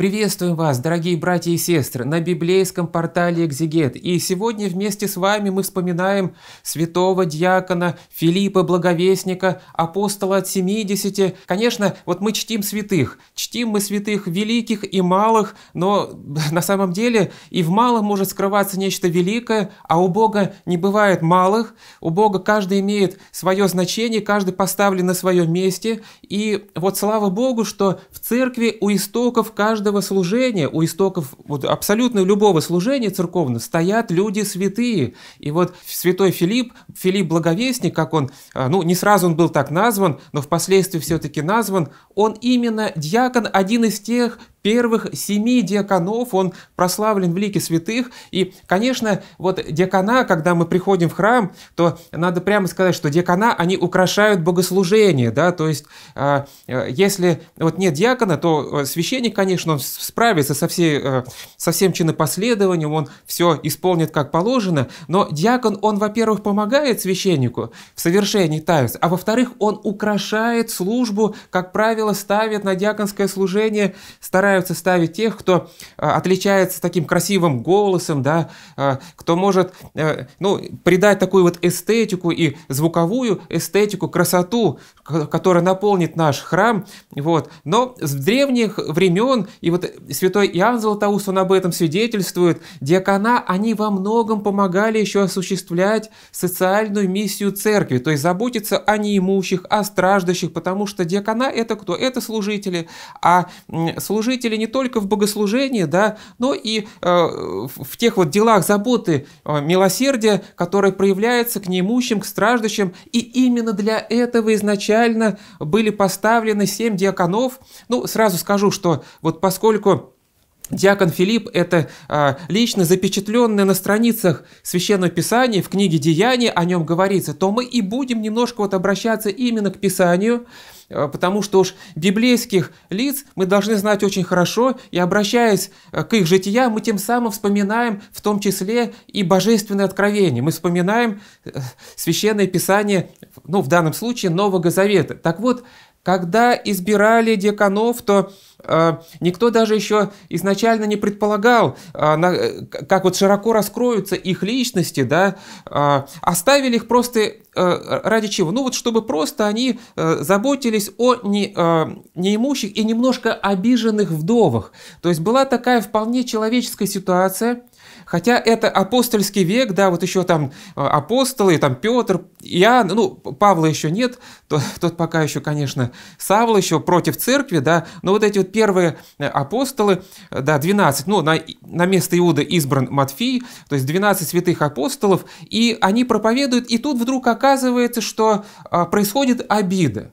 Приветствуем вас, дорогие братья и сестры, на библейском портале «Экзегет». И сегодня вместе с вами мы вспоминаем святого диакона Филиппа Благовестника, апостола от 70. Конечно, вот мы чтим святых. Чтим мы святых великих и малых, но на самом деле и в малом может скрываться нечто великое, а у Бога не бывает малых. У Бога каждый имеет свое значение, каждый поставлен на своем месте. И вот слава Богу, что в церкви у истоков каждого каждого служения, у истоков вот, абсолютно любого служения церковного стоят люди святые. И вот святой Филипп, Филипп Благовестник, как он, а, ну, не сразу он был так назван, но впоследствии все-таки назван, он именно диакон один из тех первых семи диаконов, он прославлен в лике святых. И, конечно, вот диакона, когда мы приходим в храм, то надо прямо сказать, что диакона, они украшают богослужение, да, то есть а, э, если вот нет диакона, то э, священник, конечно, он справится со, всей, э, со всем чинопоследованием, он все исполнит как положено, но диакон, он, во-первых, помогает священнику в совершении таинств, а во-вторых, он украшает службу, как правило, ставит на диаконское служение, старается нравится ставить тех, кто э, отличается таким красивым голосом, да, э, кто может, э, ну, придать такую вот эстетику и звуковую эстетику, красоту, которая наполнит наш храм, вот. Но с древних времен, и вот святой Иоанн Златоуст, он об этом свидетельствует, диакона, они во многом помогали еще осуществлять социальную миссию церкви, то есть заботиться о неимущих, о страждущих, потому что диакона это кто? Это служители, а служители служители не только в богослужении, да, но и э, в тех вот делах заботы, э, милосердия, которое проявляется к неимущим, к страждущим. И именно для этого изначально были поставлены семь диаконов. Ну, сразу скажу, что вот поскольку Диакон Филипп – это а, лично запечатленное на страницах Священного Писания, в книге «Деяния» о нем говорится, то мы и будем немножко вот обращаться именно к Писанию, а, потому что уж библейских лиц мы должны знать очень хорошо, и обращаясь а, к их житиям, мы тем самым вспоминаем в том числе и божественное откровение. Мы вспоминаем э, Священное Писание, ну, в данном случае, Нового Завета. Так вот, когда избирали деканов, то э, никто даже еще изначально не предполагал, э, на, э, как вот широко раскроются их личности, да, э, оставили их просто э, ради чего? Ну вот чтобы просто они э, заботились о не, э, неимущих и немножко обиженных вдовах. То есть была такая вполне человеческая ситуация, Хотя это апостольский век, да, вот еще там э, апостолы, там Петр, Иоанн, ну, Павла еще нет, тот, тот пока еще, конечно, Савла еще против церкви, да, но вот эти вот первые э, апостолы, да, 12, ну, на, на место Иуда избран Матфей, то есть 12 святых апостолов, и они проповедуют, и тут вдруг оказывается, что э, происходит обида.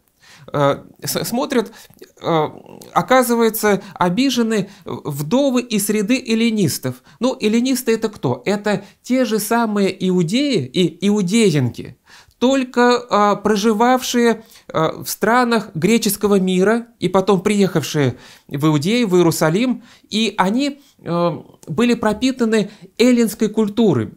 Э, смотрят, э, оказывается, обижены вдовы и среды эллинистов. Ну, эллинисты это кто? Это те же самые иудеи и иудеенки, только э, проживавшие а, в странах греческого мира и потом приехавшие в Иудею, в Иерусалим, и они э, были пропитаны эллинской культурой.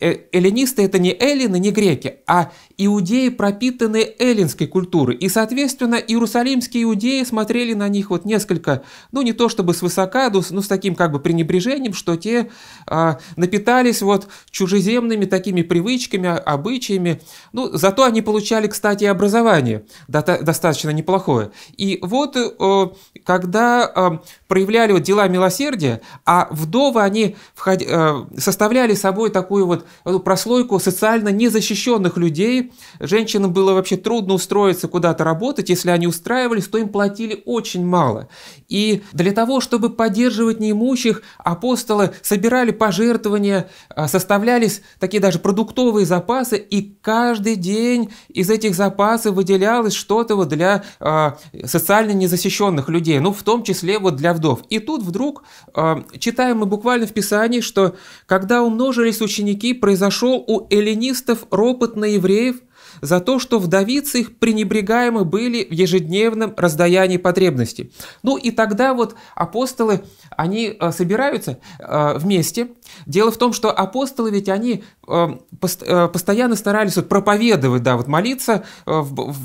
Э, эллинисты – это не эллины, не греки, а иудеи пропитаны эллинской культурой. И, соответственно, иерусалимские иудеи смотрели на них вот несколько, ну, не то чтобы свысока, но ну, ну, с таким как бы пренебрежением, что те а, напитались вот чужеземными такими привычками, обычаями. Ну, зато они получали, кстати, образование достаточно неплохое. И вот э, когда э, проявляли вот дела милосердия, а вдовы, они э, составляли собой такую вот прослойку социально незащищенных людей. Женщинам было вообще трудно устроиться куда-то работать. Если они устраивались, то им платили очень мало. И для того, чтобы поддерживать неимущих, апостолы собирали пожертвования, составлялись такие даже продуктовые запасы, и каждый день из этих запасов выделял предлагалось что-то вот для э, социально незащищенных людей, ну, в том числе вот для вдов. И тут вдруг э, читаем мы буквально в Писании, что «когда умножились ученики, произошел у эллинистов ропот на евреев, за то, что вдовицы их пренебрегаемы были в ежедневном раздаянии потребностей. Ну и тогда вот апостолы, они а, собираются вместе, Дело в том, что апостолы ведь они эм, э, постоянно старались вот проповедовать, да, вот молиться э, в, в,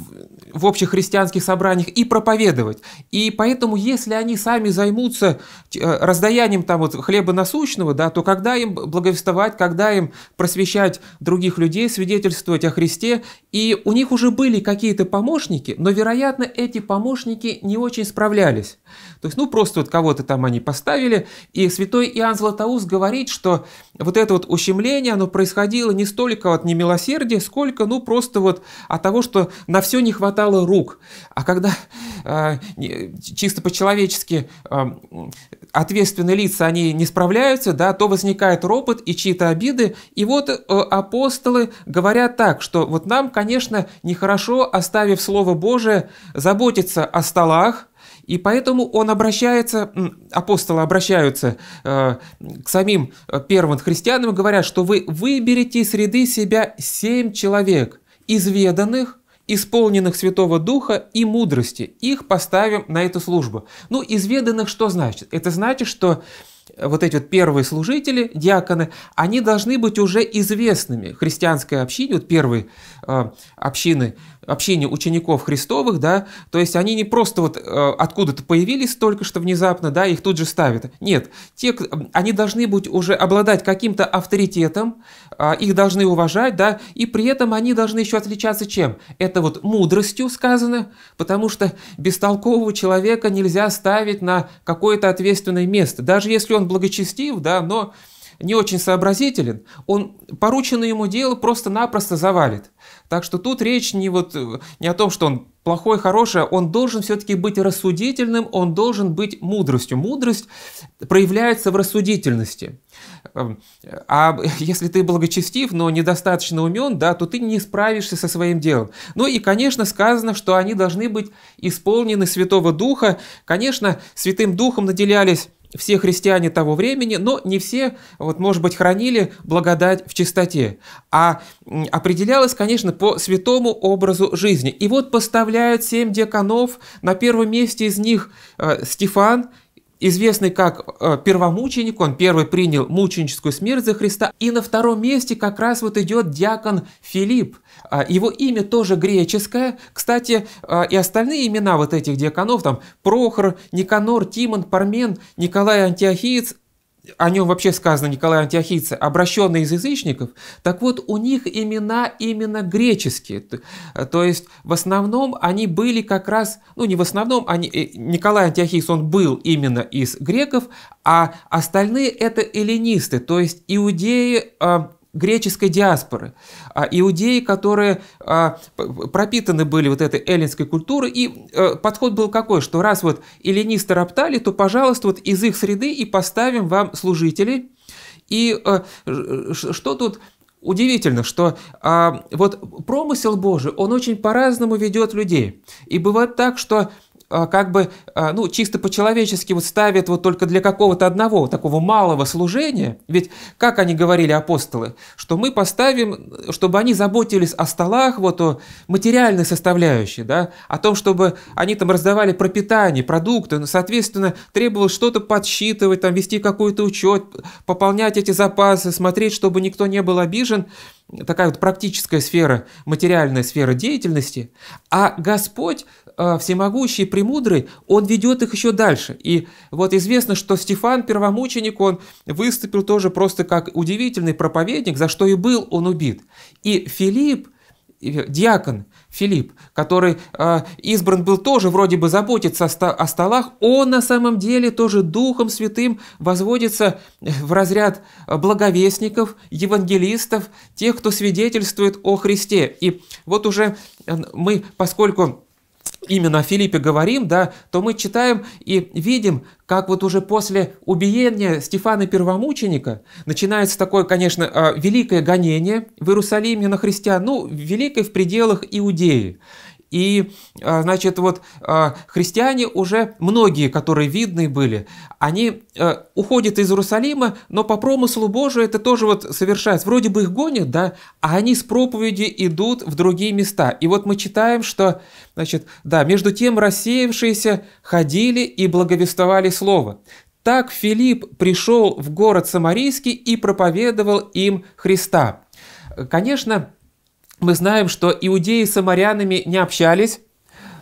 в общих христианских собраниях и проповедовать. И поэтому, если они сами займутся э, раздаянием там вот хлеба насущного, да, то когда им благовествовать, когда им просвещать других людей, свидетельствовать о Христе, и у них уже были какие-то помощники, но, вероятно, эти помощники не очень справлялись. То есть, ну, просто вот кого-то там они поставили, и святой Иоанн Златоуст говорит, что вот это вот ущемление, оно происходило не столько от немилосердия, сколько, ну, просто вот от того, что на все не хватало рук. А когда э, чисто по-человечески э, ответственные лица, они не справляются, да, то возникает ропот и чьи-то обиды. И вот э, апостолы говорят так, что вот нам, конечно, нехорошо, оставив Слово Божие, заботиться о столах, и поэтому он обращается, апостолы обращаются э, к самим э, первым христианам и говорят, что вы выберете из среды себя семь человек, изведанных, исполненных Святого Духа и мудрости. Их поставим на эту службу. Ну, изведанных что значит? Это значит, что э, вот эти вот первые служители, диаконы, они должны быть уже известными христианской общине, вот первые а, общины, общине учеников Христовых, да, то есть они не просто вот э, откуда-то появились только что внезапно, да, их тут же ставят. Нет, те, они должны быть уже обладать каким-то авторитетом, а, их должны уважать, да, и при этом они должны еще отличаться чем? Это вот мудростью сказано, потому что бестолкового человека нельзя ставить на какое-то ответственное место, даже если он благочестив, да, но не очень сообразителен, он порученное ему дело просто-напросто завалит. Так что тут речь не, вот, э, не о том, что он плохой, хороший, он должен все-таки быть рассудительным, он должен быть мудростью. Мудрость проявляется в рассудительности. Эм, а если ты благочестив, но недостаточно умен, да, то ты не справишься со своим делом. Ну и, конечно, сказано, что они должны быть исполнены Святого Духа. Конечно, Святым Духом наделялись все христиане того времени, но не все, вот, может быть, хранили благодать в чистоте, а определялось, конечно, по святому образу жизни. И вот поставляют семь диаконов, на первом месте из них э, Стефан, известный как э, первомученик, он первый принял мученическую смерть за Христа. И на втором месте как раз вот идет диакон Филипп. А, его имя тоже греческое. Кстати, а, и остальные имена вот этих диаконов, там Прохор, Никанор, Тимон, Пармен, Николай Антиохиец, о нем вообще сказано Николай Антиохийца, обращенный из язычников, так вот у них имена именно греческие. То есть в основном они были как раз, ну не в основном, они, э, Николай Антиохийц он был именно из греков, а остальные это эллинисты, то есть иудеи, а, греческой диаспоры, а, иудеи, которые а, пропитаны были вот этой эллинской культурой, и э, подход был какой, что раз вот эллинисты роптали, то, пожалуйста, вот из их среды и поставим вам служителей. И э, что тут Удивительно, что а, вот промысел Божий, он очень по-разному ведет людей. И бывает так, что а, как бы, а, ну, чисто по-человечески вот ставят вот только для какого-то одного такого малого служения. Ведь, как они говорили, апостолы, что мы поставим, чтобы они заботились о столах, вот о материальной составляющей, да, о том, чтобы они там раздавали пропитание, продукты, ну, соответственно, требовалось что-то подсчитывать, там, вести какой-то учет, пополнять эти запасы, смотреть, чтобы никто не был обижен такая вот практическая сфера, материальная сфера деятельности, а Господь Э, всемогущий, премудрый, он ведет их еще дальше. И вот известно, что Стефан Первомученик, он выступил тоже просто как удивительный проповедник, за что и был он убит. И Филипп, диакон Филипп, который э, избран был тоже вроде бы заботиться о, о столах, он на самом деле тоже Духом Святым возводится в разряд благовестников, евангелистов, тех, кто свидетельствует о Христе. И вот уже э, мы, поскольку именно о Филиппе говорим, да, то мы читаем и видим, как вот уже после убиения Стефана Первомученика начинается такое, конечно, а, великое гонение в Иерусалиме на христиан, ну, великое в пределах Иудеи. И, а, значит, вот а, христиане уже, многие, которые видны были, они э, уходят из Иерусалима, но по промыслу Божию это тоже вот совершается. Вроде бы их гонят, да, а они с проповеди идут в другие места. И вот мы читаем, что, значит, да, между тем рассеявшиеся ходили и благовествовали Слово. Так Филипп пришел в город Самарийский и проповедовал им Христа. Конечно, мы знаем, что иудеи с самарянами не общались,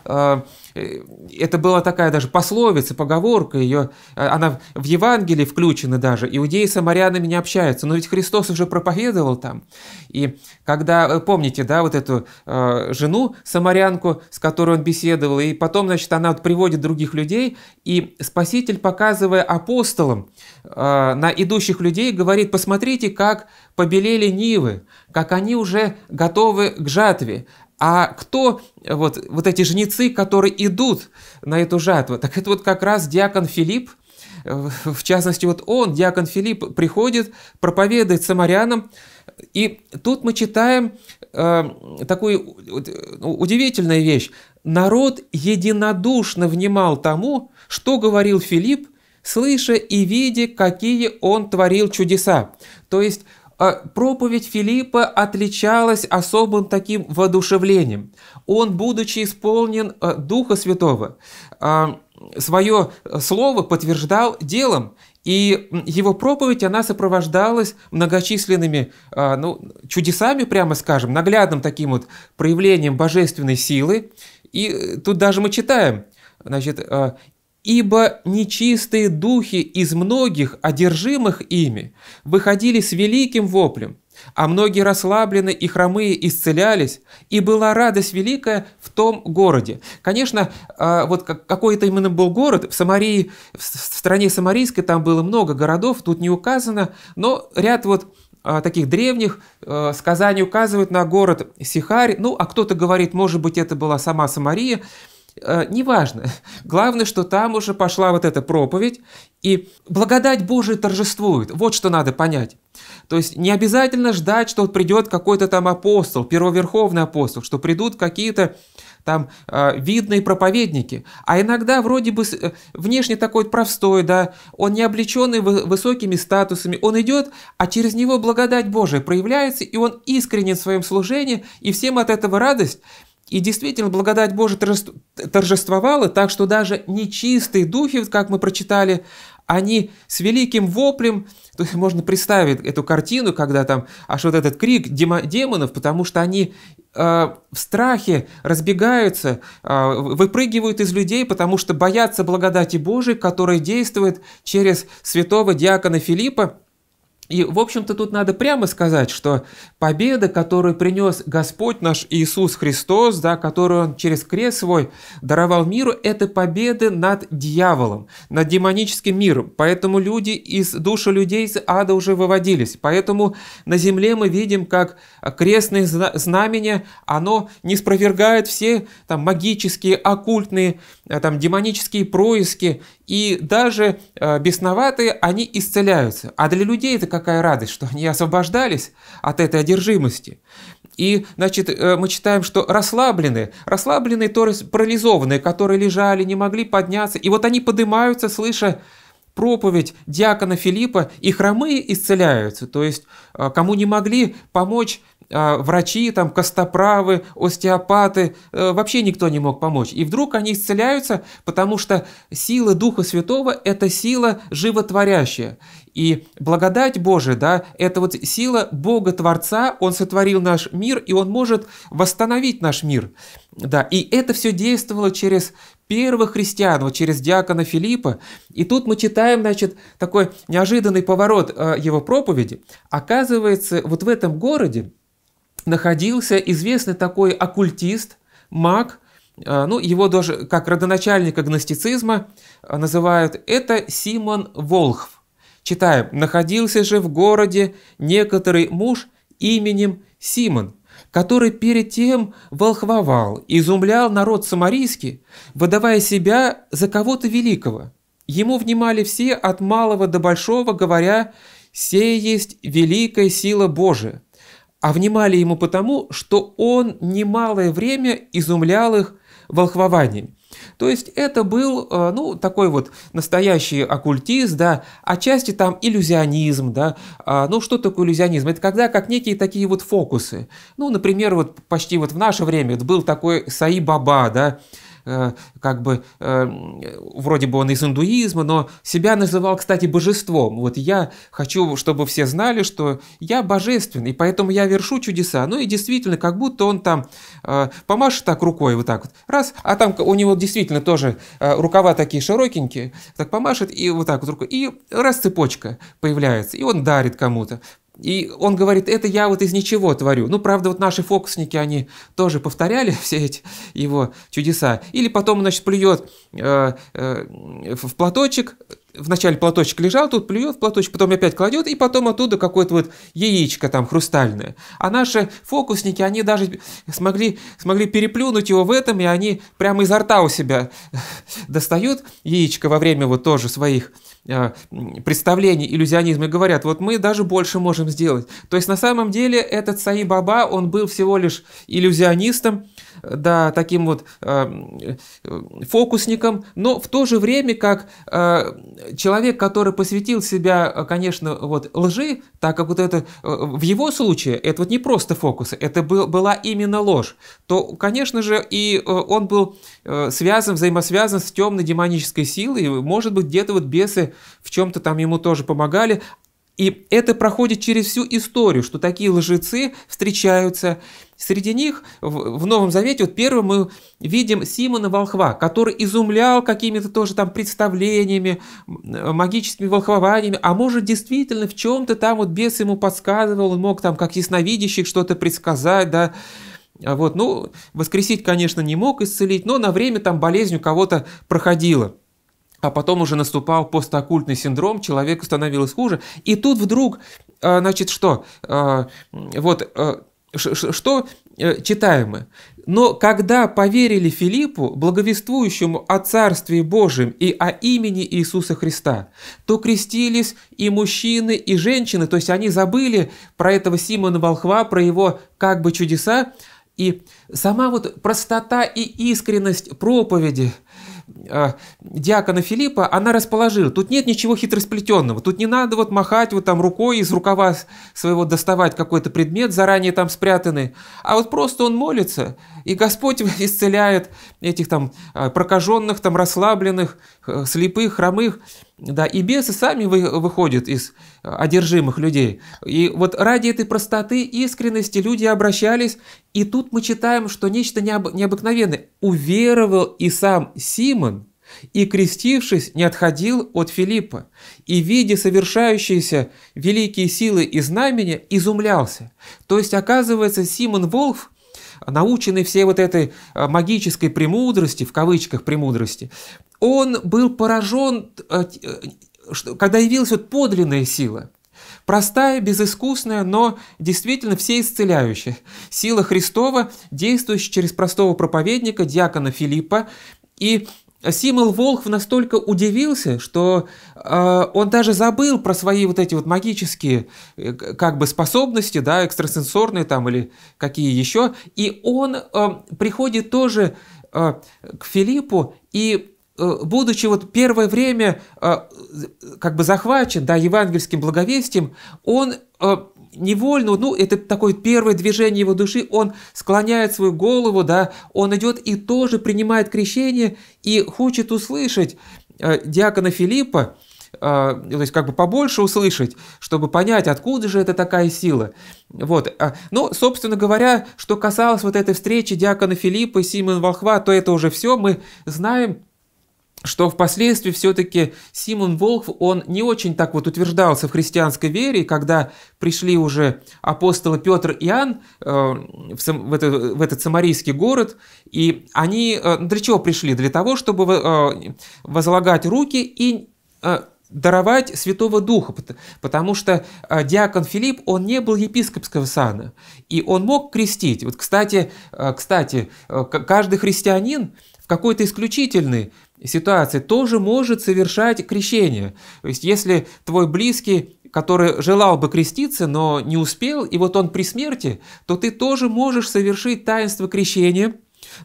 а, Э, это была такая даже пословица, поговорка ее, э, она в Евангелии включена даже, иудеи с самарянами не общаются, но ведь Христос уже проповедовал там. И когда, э, помните, да, вот эту э, жену, самарянку, с которой он беседовал, и потом, значит, она вот приводит других людей, и Спаситель, показывая апостолам э, на идущих людей, говорит, посмотрите, как побелели нивы, как они уже готовы к жатве, а кто э, вот, вот эти жнецы, которые идут на эту жатву? Так это вот как раз диакон Филипп, э, в частности, вот он, диакон Филипп, приходит, проповедует самарянам, и тут мы читаем э, такую э, удивительную вещь. Народ единодушно внимал тому, что говорил Филипп, слыша и видя, какие он творил чудеса. То есть а, проповедь Филиппа отличалась особым таким воодушевлением. Он, будучи исполнен а, Духа Святого, а, свое слово подтверждал делом, и его проповедь, она сопровождалась многочисленными ну, чудесами, прямо скажем, наглядным таким вот проявлением божественной силы. И тут даже мы читаем, значит, Ибо нечистые духи из многих, одержимых ими, выходили с великим воплем, а многие расслаблены и хромые исцелялись, и была радость великая в том городе. Конечно, а, вот какой это именно был город, в Самарии, в стране Самарийской там было много городов, тут не указано, но ряд вот а, таких древних а, сказаний указывают на город Сихарь, ну, а кто-то говорит, может быть, это была сама Самария, Э, неважно. Главное, что там уже пошла вот эта проповедь, и благодать Божия торжествует. Вот что надо понять. То есть не обязательно ждать, что придет какой-то там апостол, первоверховный апостол, что придут какие-то там э, видные проповедники, а иногда вроде бы э, внешне такой простой, да, он не облеченный высокими статусами, он идет, а через него благодать Божия проявляется, и он искренен в своем служении, и всем от этого радость, и действительно, благодать Божия торжествовала, так что даже нечистые духи, как мы прочитали, они с великим воплем, то есть можно представить эту картину, когда там аж вот этот крик демонов, потому что они э, в страхе разбегаются, э, выпрыгивают из людей, потому что боятся благодати Божией, которая действует через святого диакона Филиппа, и, в общем-то, тут надо прямо сказать, что победа, которую принес Господь наш Иисус Христос, да, которую Он через крест свой даровал миру, это победа над дьяволом, над демоническим миром. Поэтому люди из души людей из ада уже выводились. Поэтому на земле мы видим, как крестное знамение, оно не спровергает все там, магические, оккультные, э, там, демонические происки и даже э, бесноватые, они исцеляются. А для людей это какая радость, что они освобождались от этой одержимости. И, значит, э, мы читаем, что расслабленные, расслабленные, то есть парализованные, которые лежали, не могли подняться, и вот они поднимаются, слыша проповедь диакона Филиппа, и хромые исцеляются. То есть, э, кому не могли помочь а, врачи, там, костоправы, остеопаты, э, вообще никто не мог помочь. И вдруг они исцеляются, потому что сила Духа Святого – это сила животворящая. И благодать Божия, да, это вот сила Бога Творца, Он сотворил наш мир, и Он может восстановить наш мир. Да, и это все действовало через первых христиан, вот через диакона Филиппа. И тут мы читаем, значит, такой неожиданный поворот э, его проповеди. Оказывается, вот в этом городе, находился известный такой оккультист, маг, а, ну, его даже как родоначальника гностицизма а, называют, это Симон Волхв. Читаем. «Находился же в городе некоторый муж именем Симон, который перед тем волхвовал, изумлял народ самарийский, выдавая себя за кого-то великого. Ему внимали все от малого до большого, говоря, «Сей есть великая сила Божия» а внимали ему потому, что он немалое время изумлял их волхвованием. То есть это был, э, ну, такой вот настоящий оккультизм, да, отчасти там иллюзионизм, да. А, ну, что такое иллюзионизм? Это когда как некие такие вот фокусы. Ну, например, вот почти вот в наше время был такой Саи Баба, да, Э, как бы, э, вроде бы он из индуизма, но себя называл, кстати, божеством. Вот я хочу, чтобы все знали, что я божествен, и поэтому я вершу чудеса. Ну и действительно, как будто он там э, помашет так рукой, вот так вот, раз, а там у него действительно тоже рукава такие широкенькие, так помашет и вот так вот рукой, и раз цепочка появляется, и он дарит кому-то. И он говорит, это я вот из ничего творю. Ну, правда, вот наши фокусники, они тоже повторяли все эти его чудеса. Или потом, значит, плюет э, э, в платочек, вначале платочек лежал, тут плюет в платочек, потом опять кладет, и потом оттуда какое-то вот яичко там хрустальное. А наши фокусники, они даже смогли, смогли переплюнуть его в этом, и они прямо изо рта у себя достают яичко во время вот тоже своих а, представлений иллюзионизма и говорят, вот мы даже больше можем сделать. То есть на самом деле этот Саи Баба, он был всего лишь иллюзионистом, да, таким вот а, э, фокусником, но в то же время как э, человек, который посвятил себя, конечно, вот лжи, так как вот это э, в его случае это вот не просто фокусы, это был, была именно ложь, то, конечно же, и э, он был э, связан, взаимосвязан с темной демонической силой, может быть, где-то вот бесы в чем-то там ему тоже помогали. И это проходит через всю историю, что такие лжецы встречаются. Среди них в Новом Завете, вот первым мы видим Симона Волхва, который изумлял какими-то тоже там представлениями, магическими волхвованиями, а может действительно в чем-то там вот бес ему подсказывал, он мог там как ясновидящий что-то предсказать, да, а вот, ну, воскресить, конечно, не мог исцелить, но на время там болезнь у кого-то проходила а потом уже наступал постоккультный синдром, человеку становилось хуже. И тут вдруг, э, значит, что? Э, вот, э, что читаем мы? Но когда поверили Филиппу, благовествующему о Царстве Божьем и о имени Иисуса Христа, то крестились и мужчины, и женщины, то есть они забыли про этого Симона Волхва, про его как бы чудеса, и сама вот простота и искренность проповеди – а, диакона Филиппа, она расположила. Тут нет ничего хитросплетенного. Тут не надо вот махать вот там рукой из рукава своего доставать какой-то предмет, заранее там спрятанный. А вот просто он молится, и Господь исцеляет этих там а, прокаженных, там расслабленных, Э, слепых, хромых, да, и бесы сами вы, выходят из э, одержимых людей. И вот ради этой простоты, искренности люди обращались, и тут мы читаем, что нечто необ, необыкновенное. Уверовал и сам Симон, и, крестившись, не отходил от Филиппа, и, видя совершающиеся великие силы и знамения, изумлялся. То есть, оказывается, Симон Волф – наученный всей вот этой э, магической премудрости, в кавычках премудрости, он был поражен, э, э, когда явилась вот подлинная сила – Простая, безыскусная, но действительно все исцеляющая. Сила Христова, действующая через простого проповедника, диакона Филиппа, и Симол Волхв настолько удивился, что э, он даже забыл про свои вот эти вот магические э, как бы способности, да, экстрасенсорные там или какие еще, и он э, приходит тоже э, к Филиппу и э, будучи вот первое время э, как бы захвачен, да, евангельским благовестием, он невольно, ну, это такое первое движение его души, он склоняет свою голову, да, он идет и тоже принимает крещение и хочет услышать э, диакона Филиппа, э, то есть как бы побольше услышать, чтобы понять, откуда же это такая сила. Вот. А, ну, собственно говоря, что касалось вот этой встречи диакона Филиппа и Симона Волхва, то это уже все мы знаем, что впоследствии все-таки Симон Волк, он не очень так вот утверждался в христианской вере, и когда пришли уже апостолы Петр и Иоанн э, в, этот, в этот самарийский город, и они э, для чего пришли? Для того, чтобы э, возлагать руки и даровать Святого Духа, потому что диакон Филипп, он не был епископского сана, и он мог крестить. Вот, кстати, кстати каждый христианин в какой-то исключительный ситуации тоже может совершать крещение. То есть если твой близкий который желал бы креститься, но не успел, и вот он при смерти, то ты тоже можешь совершить таинство крещения.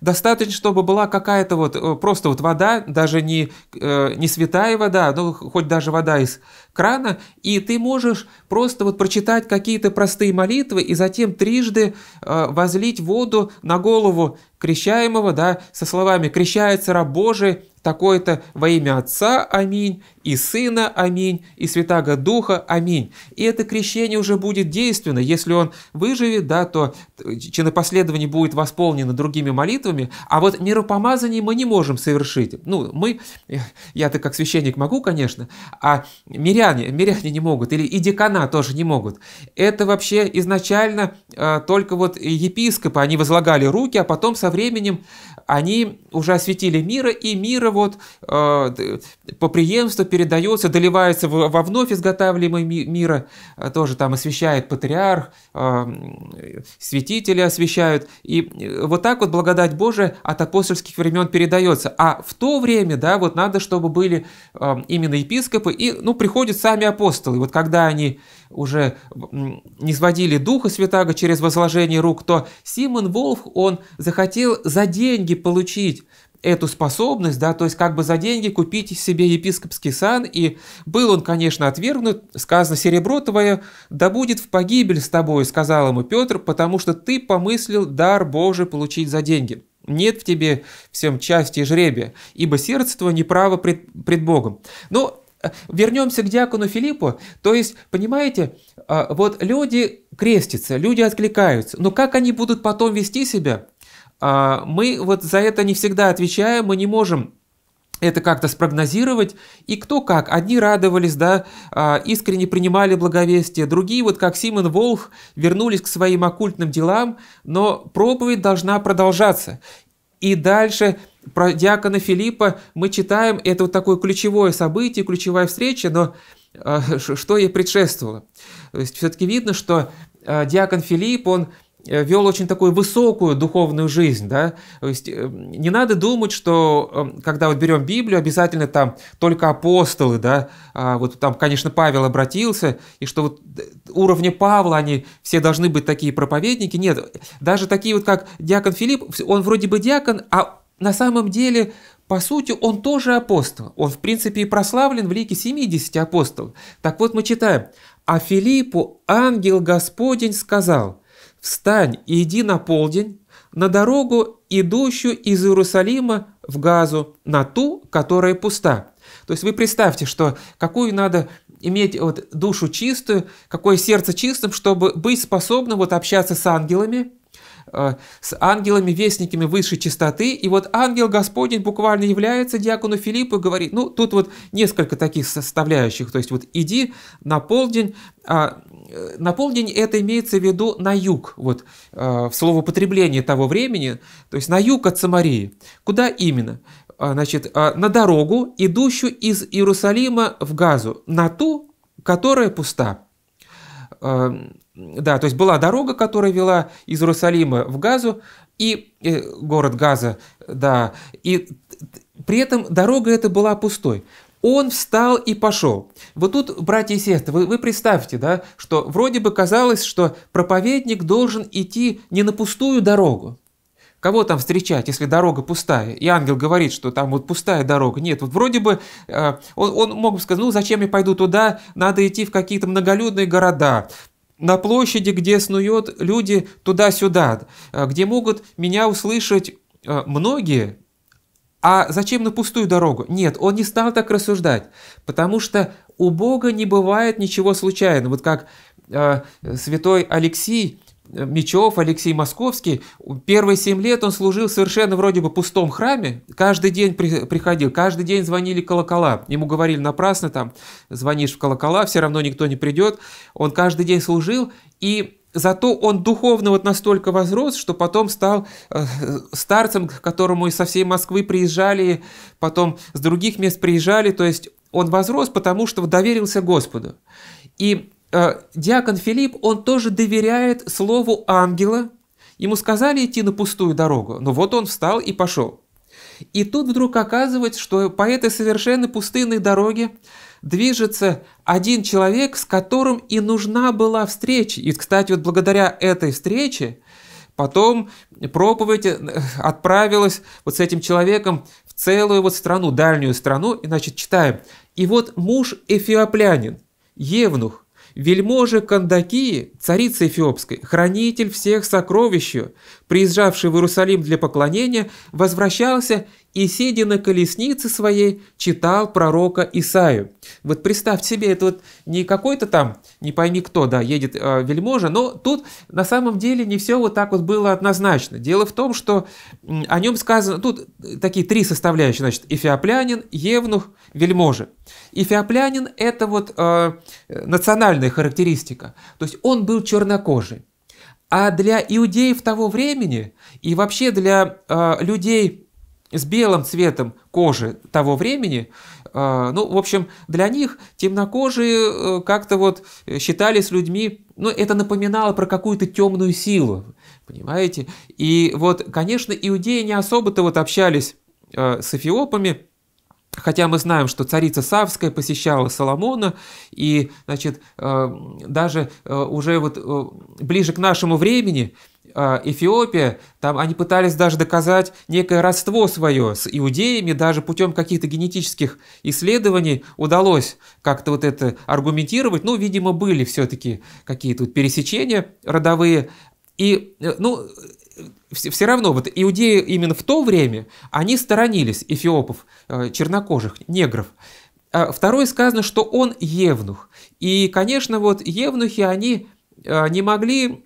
Достаточно, чтобы была какая-то вот э, просто вот вода, даже не, э, не святая вода, но хоть даже вода из крана, и ты можешь просто вот прочитать какие-то простые молитвы и затем трижды э, возлить воду на голову крещаемого, да, со словами «крещается раб Божий, такое-то во имя Отца, аминь, и Сына, аминь, и Святаго Духа, аминь». И это крещение уже будет действенно. Если он выживет, да, то чинопоследование будет восполнено другими молитвами, а вот миропомазание мы не можем совершить. Ну, мы, я-то как священник могу, конечно, а миря миряне, миряне не могут, или и декана тоже не могут. Это вообще изначально э, только вот епископы, они возлагали руки, а потом со временем они уже осветили мира, и мира вот э, по преемству передается, доливается во, вновь изготавливаемый ми, мира, э, тоже там освещает патриарх, э, святители освещают, и э, вот так вот благодать Божия от апостольских времен передается. А в то время, да, вот надо, чтобы были э, именно епископы, и, ну, приходят сами апостолы, вот когда они уже не сводили Духа Святаго через возложение рук, то Симон Волф, он захотел за деньги получить эту способность, да, то есть как бы за деньги купить себе епископский сан, и был он, конечно, отвергнут, сказано, серебро твое, да будет в погибель с тобой, сказал ему Петр, потому что ты помыслил дар Божий получить за деньги. Нет в тебе всем части и жребия, ибо сердце твое неправо пред, пред Богом. Но вернемся к диакону Филиппу. То есть, понимаете, а, вот люди крестятся, люди откликаются. Но как они будут потом вести себя? А, мы вот за это не всегда отвечаем, мы не можем это как-то спрогнозировать, и кто как. Одни радовались, да, а, искренне принимали благовестие, другие, вот как Симон Волф, вернулись к своим оккультным делам, но проповедь должна продолжаться. И дальше про диакона Филиппа мы читаем, это вот такое ключевое событие, ключевая встреча, но э, что ей предшествовало? То есть все-таки видно, что э, диакон Филипп, он Э, вел очень такую высокую духовную жизнь, да, то есть э, не надо думать, что э, когда вот берем Библию, обязательно там только апостолы, да, а вот там, конечно, Павел обратился, и что вот уровня Павла они все должны быть такие проповедники, нет, даже такие вот как диакон Филипп, он вроде бы диакон, а на самом деле по сути, он тоже апостол. Он, в принципе, и прославлен в лике 70 апостолов. Так вот, мы читаем. «А Филиппу ангел Господень сказал, Встань и иди на полдень, на дорогу, идущую из Иерусалима в Газу, на ту, которая пуста. То есть вы представьте, что какую надо иметь вот душу чистую, какое сердце чистым, чтобы быть способным вот общаться с ангелами, Э, с ангелами-вестниками высшей чистоты, и вот ангел Господень буквально является диакону Филиппу и говорит, ну, тут вот несколько таких составляющих, то есть вот иди на полдень, а, э, на полдень это имеется в виду на юг, вот э, в словоупотреблении того времени, то есть на юг от Самарии. Куда именно? А, значит, а, на дорогу, идущую из Иерусалима в Газу, на ту, которая пуста. Эм, да, то есть была дорога, которая вела из Иерусалима в Газу, и э, город Газа, да, и при этом дорога эта была пустой. Он встал и пошел. Вот тут, братья и сестры, вы, вы представьте, да, что вроде бы казалось, что проповедник должен идти не на пустую дорогу, Кого там встречать, если дорога пустая? И ангел говорит, что там вот пустая дорога. Нет, вот вроде бы э, он, он мог бы сказать, ну зачем я пойду туда, надо идти в какие-то многолюдные города, на площади, где снуют люди туда-сюда, э, где могут меня услышать э, многие, а зачем на пустую дорогу? Нет, он не стал так рассуждать, потому что у Бога не бывает ничего случайного. Вот как э, святой Алексий Мечев, Алексей Московский. Первые семь лет он служил совершенно вроде бы пустом храме. Каждый день при, приходил, каждый день звонили колокола. Ему говорили напрасно, там, звонишь в колокола, все равно никто не придет. Он каждый день служил, и зато он духовно вот настолько возрос, что потом стал э, старцем, к которому из со всей Москвы приезжали, потом с других мест приезжали. То есть он возрос, потому что доверился Господу. И Э, диакон Филипп, он тоже доверяет слову ангела. Ему сказали идти на пустую дорогу, но вот он встал и пошел. И тут вдруг оказывается, что по этой совершенно пустынной дороге движется один человек, с которым и нужна была встреча. И, кстати, вот благодаря этой встрече потом проповедь э, отправилась вот с этим человеком в целую вот страну, дальнюю страну. И, значит, читаем. И вот муж эфиоплянин, евнух, Вельможа Кандаки, царица Эфиопской, хранитель всех сокровищ, приезжавший в Иерусалим для поклонения, возвращался и, сидя на колеснице своей, читал пророка Исаию. Вот представь себе, это вот не какой-то там, не пойми кто, да, едет э, вельможа, но тут на самом деле не все вот так вот было однозначно. Дело в том, что о нем сказано, тут такие три составляющие, значит, эфиоплянин, евнух, вельможа. Эфиоплянин – это вот э, национальная характеристика, то есть он был чернокожий. А для иудеев того времени и вообще для э, людей с белым цветом кожи того времени, э, ну, в общем, для них темнокожие э, как-то вот э, считались людьми, ну, это напоминало про какую-то темную силу, понимаете? И вот, конечно, иудеи не особо-то вот общались с эфиопами, Хотя мы знаем, что царица Савская посещала Соломона, и, значит, э, даже э, уже вот э, ближе к нашему времени Эфиопия, там они пытались даже доказать некое родство свое с иудеями, даже путем каких-то генетических исследований удалось как-то вот это аргументировать. Ну, видимо, были все-таки какие-то пересечения родовые. И, ну, все, все равно, вот иудеи именно в то время, они сторонились эфиопов, э, чернокожих, негров. А второе сказано, что он евнух. И, конечно, вот евнухи, они э, не могли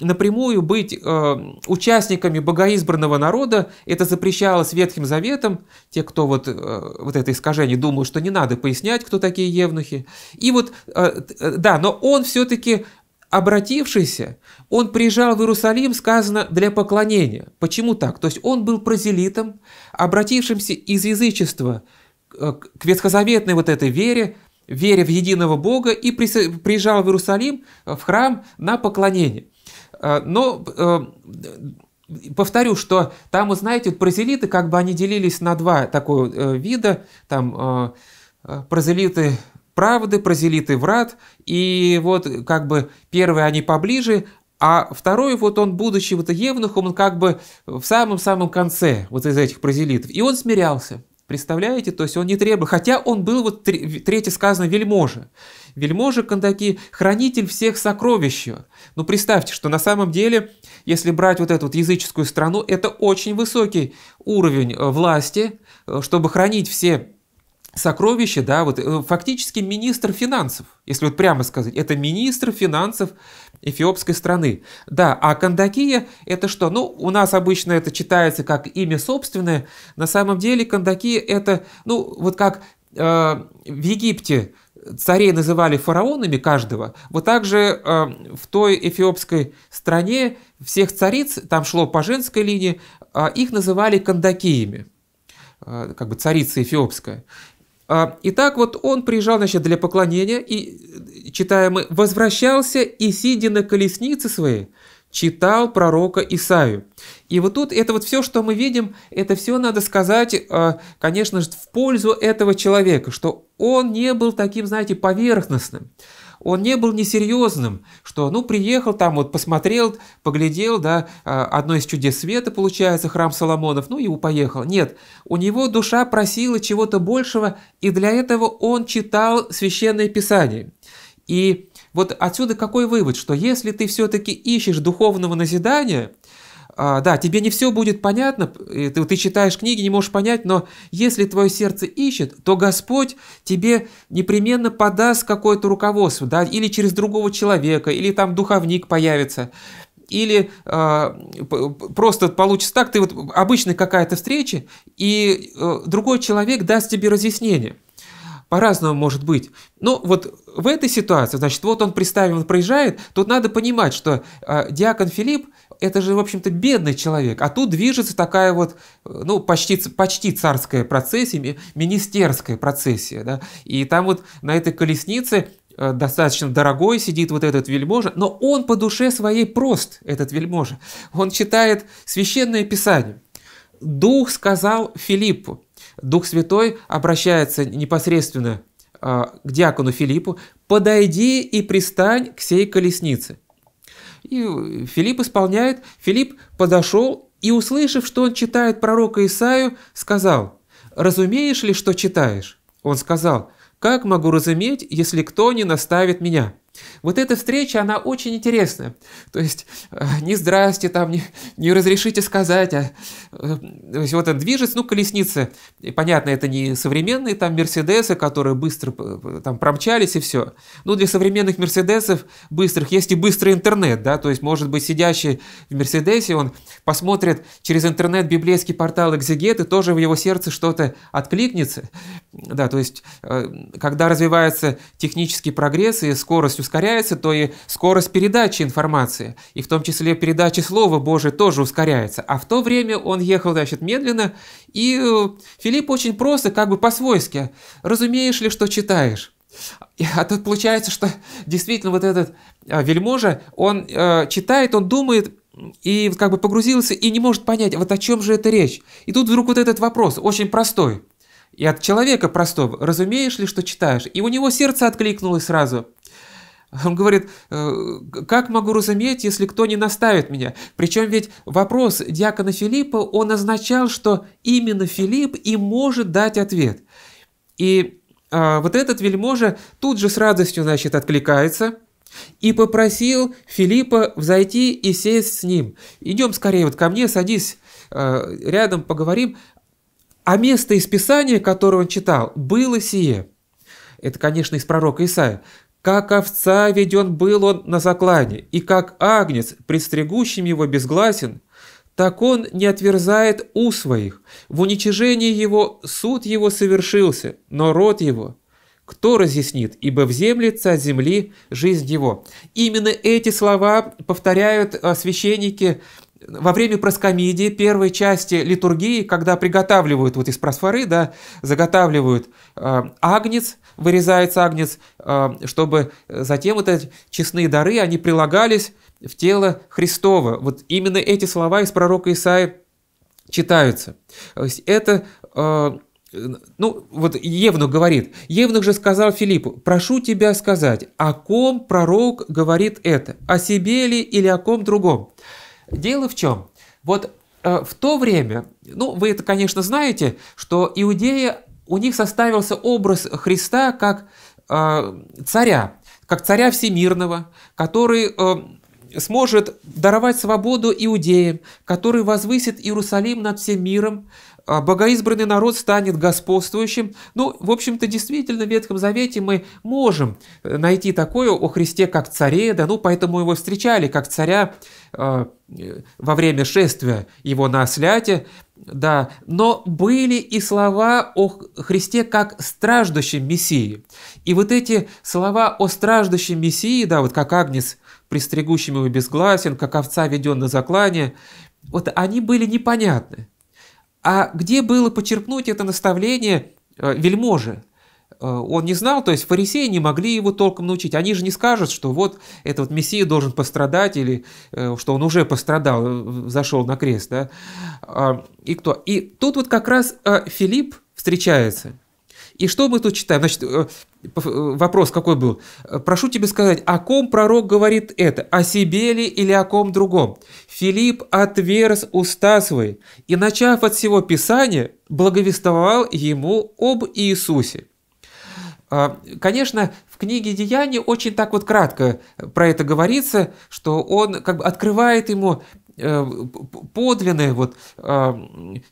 напрямую быть э, участниками богоизбранного народа. Это запрещалось Ветхим Заветом. Те, кто вот, вот это искажение думают, что не надо пояснять, кто такие евнухи. И вот, да, но он все-таки Обратившийся, он приезжал в Иерусалим, сказано, для поклонения. Почему так? То есть он был прозелитом, обратившимся из язычества э, к ветхозаветной вот этой вере, вере в единого Бога, и приезжал в Иерусалим, э, в храм на поклонение. Э, но повторю, что там, вы знаете, прозелиты, как бы они делились на два такого вида, там прозелиты правды, прозелиты врат, и вот как бы первые они поближе, а второй, вот он, будучи вот евнухом, он как бы в самом-самом конце вот из этих прозелитов, и он смирялся. Представляете? То есть он не требовал, хотя он был, вот третий сказано, вельможа. Вельможа Кандаки – хранитель всех сокровищ. Ну, представьте, что на самом деле, если брать вот эту вот языческую страну, это очень высокий уровень э, власти, э, чтобы хранить все сокровище, да, вот э, фактически министр финансов, если вот прямо сказать, это министр финансов эфиопской страны. Да, а Кандакия это что? Ну, у нас обычно это читается как имя собственное, на самом деле Кандакия это, ну, вот как э, в Египте царей называли фараонами каждого, вот так же э, в той эфиопской стране всех цариц, там шло по женской линии, э, их называли кандакиями э, как бы царица эфиопская. А, и так вот он приезжал, значит, для поклонения, и, читаемый возвращался и, сидя на колеснице своей, читал пророка Исаию. И вот тут это вот все, что мы видим, это все надо сказать, а, конечно же, в пользу этого человека, что он не был таким, знаете, поверхностным он не был несерьезным, что, ну, приехал там, вот посмотрел, поглядел, да, а, одно из чудес света, получается, храм Соломонов, ну, и поехал. Нет, у него душа просила чего-то большего, и для этого он читал Священное Писание. И вот отсюда какой вывод, что если ты все-таки ищешь духовного назидания, а, да, тебе не все будет понятно, ты, ты читаешь книги, не можешь понять, но если твое сердце ищет, то Господь тебе непременно подаст какое-то руководство, да, или через другого человека, или там духовник появится, или э, просто получится так, ты вот обычная какая-то встреча, и э, другой человек даст тебе разъяснение. По-разному может быть. Но ну, вот в этой ситуации, значит, вот он представил, он проезжает, тут надо понимать, что э, диакон Филипп, это же, в общем-то, бедный человек. А тут движется такая вот, э, ну, почти, почти царская процессия, министерская процессия, да. И там вот на этой колеснице э, достаточно дорогой сидит вот этот вельможа, но он по душе своей прост, этот вельможа. Он читает священное писание. Дух сказал Филиппу, Дух Святой обращается непосредственно э, к диакону Филиппу, «Подойди и пристань к сей колеснице». И Филипп исполняет. Филипп подошел и, услышав, что он читает пророка Исаию, сказал, «Разумеешь ли, что читаешь?» Он сказал, «Как могу разуметь, если кто не наставит меня?» Вот эта встреча, она очень интересная. То есть, э, не здрасте там, не, не разрешите сказать, а э, то есть, вот он движется, ну, колесница. И, понятно, это не современные там Мерседесы, которые быстро э, там промчались и все. Ну, для современных Мерседесов быстрых есть и быстрый интернет, да, то есть, может быть, сидящий в Мерседесе, он посмотрит через интернет библейский портал Экзегет, и тоже в его сердце что-то откликнется. Да, то есть, когда развивается технический прогресс и скорость ускоряется, то и скорость передачи информации, и в том числе передачи Слова Божия тоже ускоряется. А в то время он ехал, значит, медленно, и э, Филипп очень просто, как бы по-свойски, разумеешь ли, что читаешь. А тут получается, что действительно вот этот а, вельможа, он э, читает, он думает, и как бы погрузился, и не может понять, вот о чем же это речь. И тут вдруг вот этот вопрос, очень простой, и от человека простого, разумеешь ли, что читаешь? И у него сердце откликнулось сразу – он говорит, «Э, как могу разуметь, если кто не наставит меня? Причем ведь вопрос диакона Филиппа, он означал, что именно Филипп и может дать ответ. И а, вот этот вельможа тут же с радостью, значит, откликается и попросил Филиппа взойти и сесть с ним. Идем скорее вот ко мне, садись э, рядом, поговорим. А место из Писания, которое он читал, было сие. Это, конечно, из пророка Исаия. Как овца веден был он на заклане, и как агнец, пристригущим его безгласен, так он не отверзает у своих. В уничижении его суд его совершился, но род его кто разъяснит, ибо в земле царь земли жизнь его». Именно эти слова повторяют а, священники во время проскомидии первой части литургии, когда приготавливают вот из просфоры, да, заготавливают э, агнец, вырезается агнец, э, чтобы затем вот эти честные дары, они прилагались в тело Христова. Вот именно эти слова из пророка Исаи читаются. То есть это э, ну, вот Евнух говорит, Евнух же сказал Филиппу, прошу тебя сказать, о ком пророк говорит это, о себе ли или о ком другом? Дело в чем? Вот э, в то время, ну, вы это, конечно, знаете, что иудеи у них составился образ Христа как э, царя, как царя всемирного, который э, сможет даровать свободу иудеям, который возвысит Иерусалим над всем миром, а, богоизбранный народ станет господствующим. Ну, в общем-то, действительно, в Ветхом Завете мы можем э, найти такое о Христе как царе, да, ну, поэтому его встречали как царя а, э, во время шествия его на осляте, да, но были и слова о Христе как страждущем Мессии. И вот эти слова о страждущем Мессии, да, вот как Агнец, пристригущим его безгласен, как овца веден на заклание, вот они были непонятны. А где было почерпнуть это наставление э, вельможи? Э, он не знал, то есть фарисеи не могли его толком научить. Они же не скажут, что вот этот Мессия должен пострадать или э, что он уже пострадал, зашел на крест. Да? А, и кто? И тут вот как раз Филипп встречается – и что мы тут читаем? Значит, э, э, вопрос какой был? Прошу тебе сказать, о ком пророк говорит это? О себе ли или о ком другом? Филипп отверз уста свои и, начав от всего Писания, благовествовал ему об Иисусе. А, конечно, в книге «Деяния» очень так вот кратко э, про это говорится, что он как бы открывает ему Э, подлинное вот э,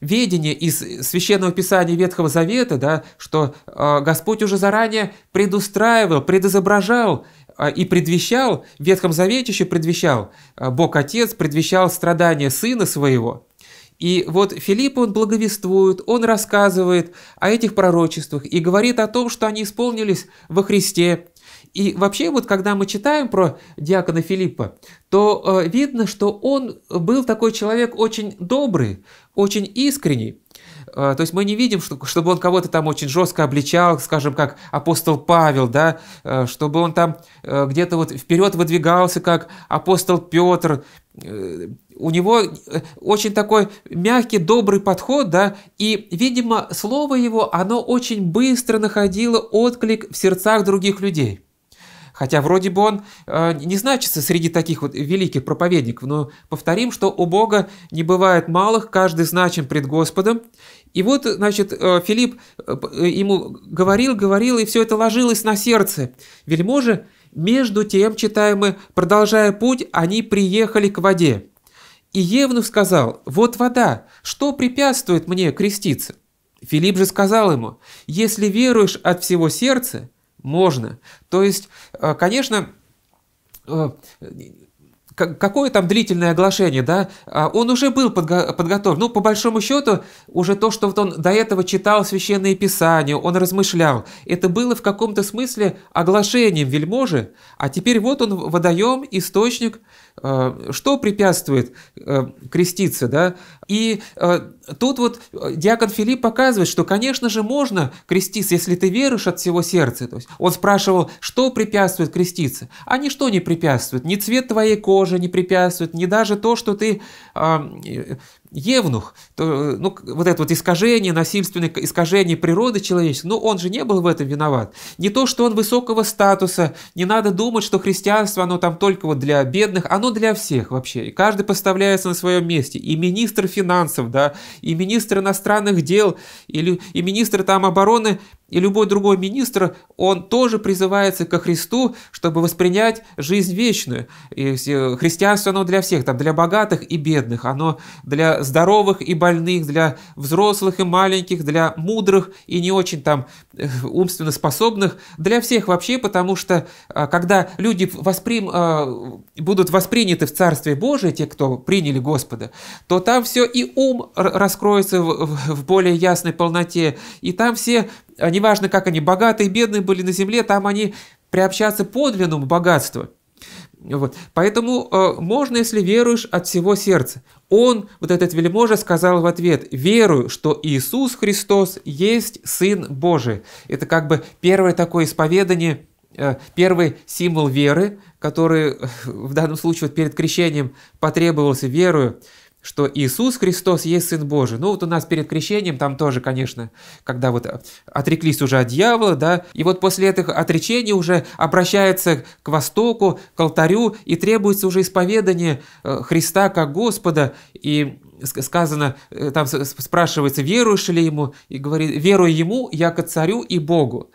ведение из Священного Писания Ветхого Завета, да, что э, Господь уже заранее предустраивал, предизображал и предвещал, в Ветхом Завете еще предвещал, Бог Отец предвещал страдания Сына Своего. И вот Филипп он благовествует, он рассказывает о этих пророчествах и говорит о том, что они исполнились во Христе, и вообще, вот когда мы читаем про диакона Филиппа, то э, видно, что он был такой человек очень добрый, очень искренний. Э, то есть мы не видим, что, чтобы он кого-то там очень жестко обличал, скажем, как апостол Павел, да, э, чтобы он там э, где-то вот вперед выдвигался, как апостол Петр. Э, у него э, очень такой мягкий, добрый подход, да, и, видимо, слово его, оно очень быстро находило отклик в сердцах других людей. Хотя вроде бы он э, не значится среди таких вот великих проповедников, но повторим, что у Бога не бывает малых, каждый значим пред Господом. И вот, значит, э, Филипп э, э, ему говорил, говорил, и все это ложилось на сердце. Вельможи, между тем, читаем мы, продолжая путь, они приехали к воде. И Евнух сказал, вот вода, что препятствует мне креститься? Филипп же сказал ему, если веруешь от всего сердца, можно. То есть, э, конечно, э, какое там длительное оглашение, да, а, он уже был подготовлен. Ну, по большому счету, уже то, что вот он до этого читал священные писания, он размышлял, это было в каком-то смысле оглашением вельможи, а теперь вот он водоем, источник, Э, что препятствует э, креститься, да? И э, тут вот диакон Филипп показывает, что, конечно же, можно креститься, если ты веришь от всего сердца. То есть он спрашивал, что препятствует креститься? А ничто не препятствует. Ни цвет твоей кожи не препятствует, ни даже то, что ты Евнух, то, ну, вот это вот искажение, насильственное искажение природы человеческой, ну, он же не был в этом виноват. Не то, что он высокого статуса, не надо думать, что христианство, оно там только вот для бедных, оно для всех вообще. И каждый поставляется на своем месте. И министр финансов, да, и министр иностранных дел, или и министр там обороны и любой другой министр, он тоже призывается ко Христу, чтобы воспринять жизнь вечную. И христианство, оно для всех, там, для богатых и бедных, оно для здоровых и больных, для взрослых и маленьких, для мудрых и не очень там э, умственно способных, для всех вообще, потому что а, когда люди восприм, а, будут восприняты в Царстве Божие, те, кто приняли Господа, то там все и ум раскроется в более ясной полноте, и там все а неважно, как они, богатые, и бедные были на земле, там они приобщаться подлинному богатству. Вот. Поэтому э, можно, если веруешь от всего сердца. Он, вот этот вельможа, сказал в ответ, верую, что Иисус Христос есть Сын Божий. Это как бы первое такое исповедание, э, первый символ веры, который э, в данном случае вот перед крещением потребовался верую что Иисус Христос есть Сын Божий. Ну вот у нас перед крещением там тоже, конечно, когда вот отреклись уже от дьявола, да, и вот после этих отречений уже обращается к востоку, к алтарю, и требуется уже исповедание э, Христа как Господа, и сказано, э, там спрашивается, веруешь ли ему, и говорит, веруй ему, я яко царю и Богу.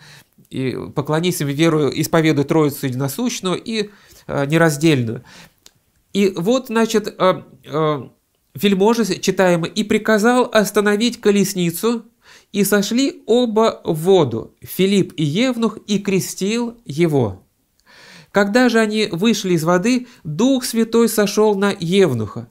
И поклонись им, веру, исповедуй Троицу насущную и э, нераздельную. И вот, значит, Вельможа читаемый и приказал остановить колесницу, и сошли оба в воду, Филипп и Евнух, и крестил его. Когда же они вышли из воды, Дух Святой сошел на Евнуха.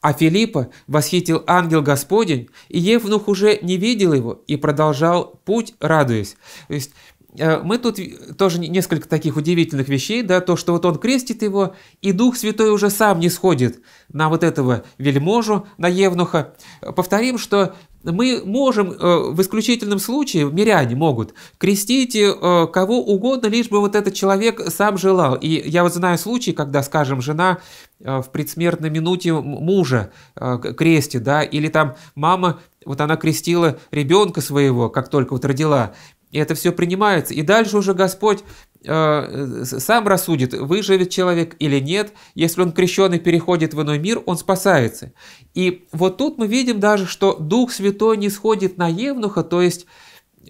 А Филиппа восхитил ангел Господень, и Евнух уже не видел его и продолжал путь, радуясь. То есть Э, мы тут тоже несколько таких удивительных вещей, да, то, что вот он крестит его, и Дух Святой уже сам не сходит на вот этого вельможу, на Евнуха. Повторим, что мы можем э, в исключительном случае, миряне могут, крестить э, кого угодно, лишь бы вот этот человек сам желал. И я вот знаю случаи, когда, скажем, жена в предсмертной минуте мужа крестит, да, или там мама вот она крестила ребенка своего, как только вот родила, и это все принимается. И дальше уже Господь э, э сам рассудит, выживет человек или нет. Если он крещенный переходит в иной мир, он спасается. И вот тут мы видим даже, что Дух Святой не сходит на Евнуха, то есть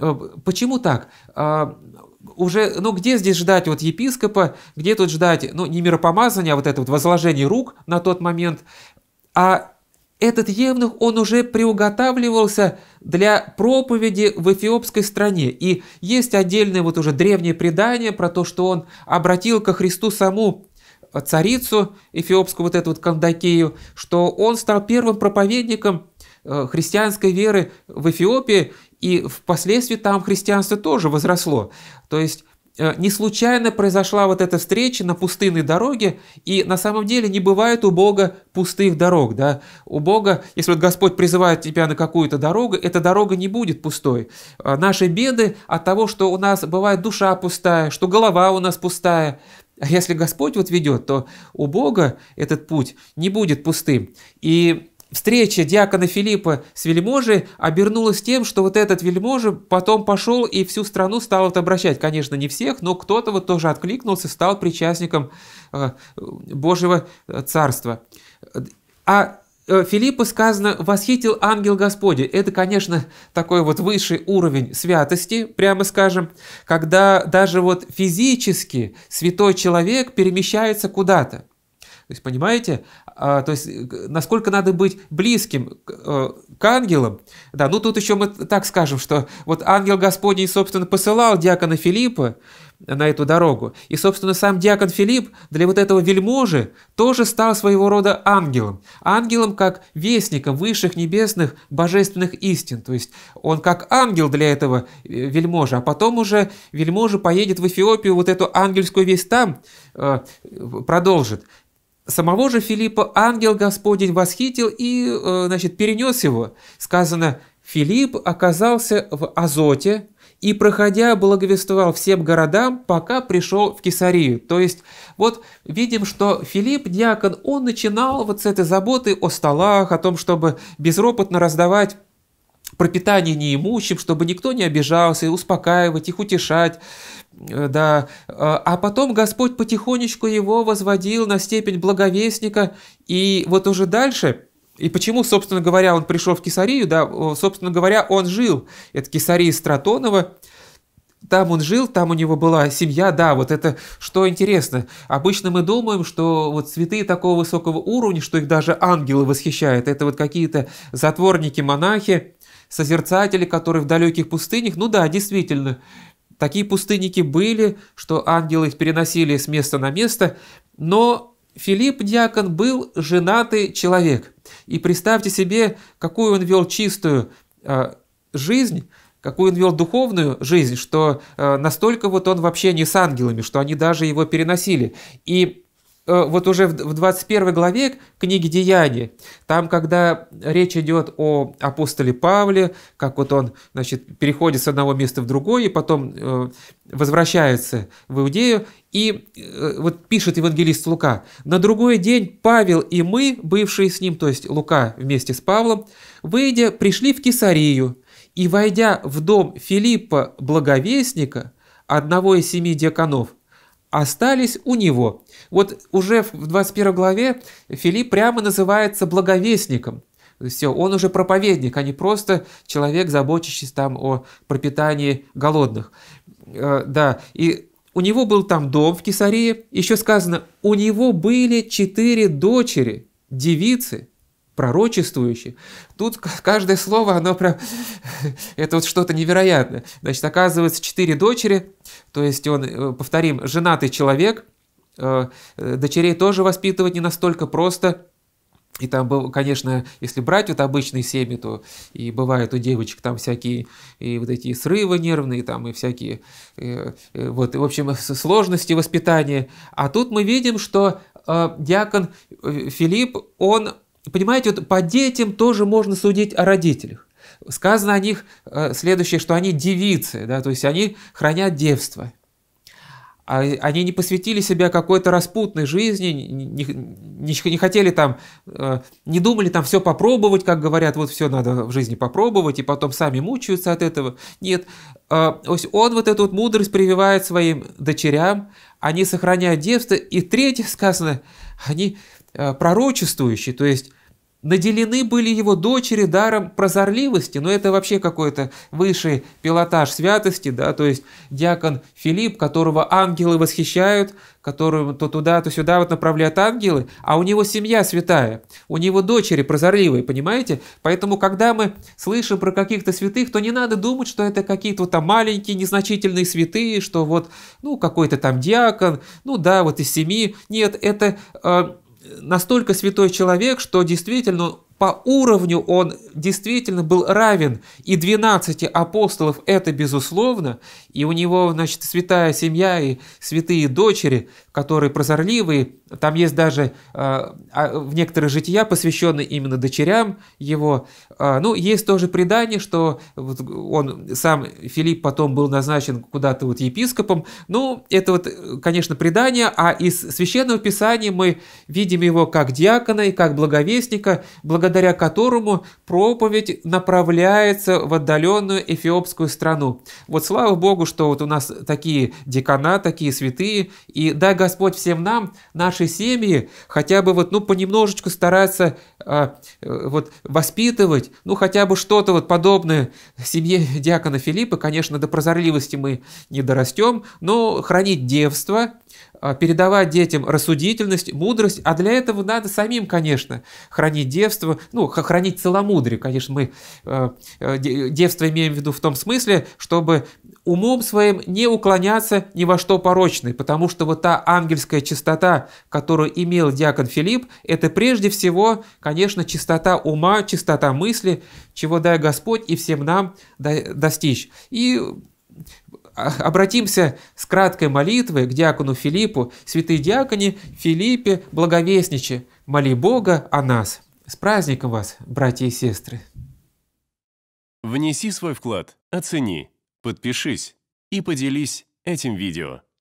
э, почему так? Э, уже, ну где здесь ждать вот епископа, где тут ждать, ну не миропомазания, а вот это вот возложение рук на тот момент, а этот евнух, он уже приуготавливался для проповеди в эфиопской стране. И есть отдельное вот уже древнее предание про то, что он обратил ко Христу саму э, царицу эфиопскую, вот эту вот Кандакею, что он стал первым проповедником э, христианской веры в Эфиопии, и впоследствии там христианство тоже возросло. То есть Э, не случайно произошла вот эта встреча на пустынной дороге, и на самом деле не бывает у Бога пустых дорог, да. У Бога, если вот Господь призывает тебя на какую-то дорогу, эта дорога не будет пустой. Э, наши беды от того, что у нас бывает душа пустая, что голова у нас пустая, а если Господь вот ведет, то у Бога этот путь не будет пустым. И Встреча диакона Филиппа с вельможей обернулась тем, что вот этот вельможа потом пошел и всю страну стал вот обращать. Конечно, не всех, но кто-то вот тоже откликнулся, стал причастником э, Божьего э, Царства. А э, Филиппа сказано «восхитил ангел Господи. Это, конечно, такой вот высший уровень святости, прямо скажем, когда даже вот физически святой человек перемещается куда-то. То есть, понимаете, а, то есть, э, насколько надо быть близким к, э, к ангелам, да, ну тут еще мы так скажем, что вот ангел Господень, собственно, посылал диакона Филиппа на эту дорогу, и, собственно, сам диакон Филипп для вот этого вельможи тоже стал своего рода ангелом, ангелом как вестником высших небесных божественных истин, то есть он как ангел для этого э, вельможа, а потом уже вельможа поедет в Эфиопию вот эту ангельскую весть там э, продолжит. Самого же Филиппа ангел Господень восхитил и, э, значит, перенес его. Сказано, Филипп оказался в Азоте и, проходя, благовествовал всем городам, пока пришел в Кесарию. То есть, вот видим, что Филипп, диакон, он начинал вот с этой заботы о столах, о том, чтобы безропотно раздавать пропитание неимущим, чтобы никто не обижался, и успокаивать их, утешать. Э, да. А, а потом Господь потихонечку его возводил на степень благовестника, и вот уже дальше – и почему, собственно говоря, он пришел в Кесарию, да, собственно говоря, он жил, это Кесария Стратонова, там он жил, там у него была семья, да, вот это что интересно. Обычно мы думаем, что вот святые такого высокого уровня, что их даже ангелы восхищают, это вот какие-то затворники-монахи, созерцатели, которые в далеких пустынях, ну да, действительно, такие пустынники были, что ангелы их переносили с места на место, но Филипп Дьякон был женатый человек. И представьте себе, какую он вел чистую э, жизнь, какую он вел духовную жизнь, что э, настолько вот он вообще не с ангелами, что они даже его переносили. И Э, вот уже в 21 главе книги Деяний, там, когда речь идет о апостоле Павле, как вот он, значит, переходит с одного места в другое, и потом э, возвращается в Иудею, и э, вот пишет евангелист Лука, «На другой день Павел и мы, бывшие с ним, то есть Лука вместе с Павлом, выйдя, пришли в Кесарию, и, войдя в дом Филиппа Благовестника, одного из семи диаконов, остались у него» Вот уже в 21 главе Филипп прямо называется благовестником. Все, он уже проповедник, а не просто человек, заботящийся там о пропитании голодных. Э, да, и у него был там дом в Кесарии. Еще сказано, у него были четыре дочери, девицы, пророчествующие. Тут каждое слово, оно прям... это вот что-то невероятное. Значит, оказывается, четыре дочери, то есть он, э, повторим, женатый человек – Э, э, дочерей тоже воспитывать не настолько просто. И там был, конечно, если брать вот обычные семьи, то и бывают у девочек там всякие и вот эти срывы нервные, там и всякие, и, э, и, вот, и, в общем, сложности воспитания. А тут мы видим, что э, диакон Филипп, он, понимаете, вот по детям тоже можно судить о родителях. Сказано о них э, следующее, что они девицы, да, то есть они хранят девство. А они не посвятили себя какой-то распутной жизни, не, не, не хотели там, э, не думали там все попробовать, как говорят, вот все надо в жизни попробовать, и потом сами мучаются от этого. Нет, э, он вот эту вот мудрость прививает своим дочерям, они сохраняют девство, и третье сказано, они э, пророчествующие, то есть Наделены были его дочери даром прозорливости, но это вообще какой-то высший пилотаж святости, да, то есть диакон Филипп, которого ангелы восхищают, которого то туда, то сюда вот направляют ангелы, а у него семья святая, у него дочери прозорливые, понимаете? Поэтому, когда мы слышим про каких-то святых, то не надо думать, что это какие-то вот там маленькие, незначительные святые, что вот, ну, какой-то там диакон, ну да, вот из семьи. Нет, это... Э, настолько святой человек, что действительно по уровню он действительно был равен и 12 апостолов, это безусловно, и у него, значит, святая семья и святые дочери, которые прозорливые. Там есть даже э, а, в некоторые жития, посвященные именно дочерям его. Э, ну, есть тоже предание, что вот он сам Филипп потом был назначен куда-то вот епископом. Ну, это вот, конечно, предание, а из священного писания мы видим его как диакона и как благовестника, благодаря которому проповедь направляется в отдаленную эфиопскую страну. Вот слава Богу, что вот у нас такие декана, такие святые, и дай Господь всем нам, нашей семьи, хотя бы вот, ну, понемножечку стараться а, э, вот, воспитывать, ну, хотя бы что-то вот подобное семье диакона Филиппа. Конечно, до прозорливости мы не дорастем, но хранить девство, а, передавать детям рассудительность, мудрость, а для этого надо самим, конечно, хранить девство, ну, хранить целомудрие, конечно, мы а, э, девство имеем в виду в том смысле, чтобы умом своим не уклоняться ни во что порочное, потому что вот та ангельская чистота, которую имел диакон Филипп, это прежде всего, конечно, чистота ума, чистота мысли, чего дай Господь и всем нам достичь. И а, обратимся с краткой молитвы к диакону Филиппу. Святые диаконе Филиппе, благовестниче, моли Бога о нас. С праздником вас, братья и сестры! Внеси свой вклад, оцени, подпишись и поделись этим видео.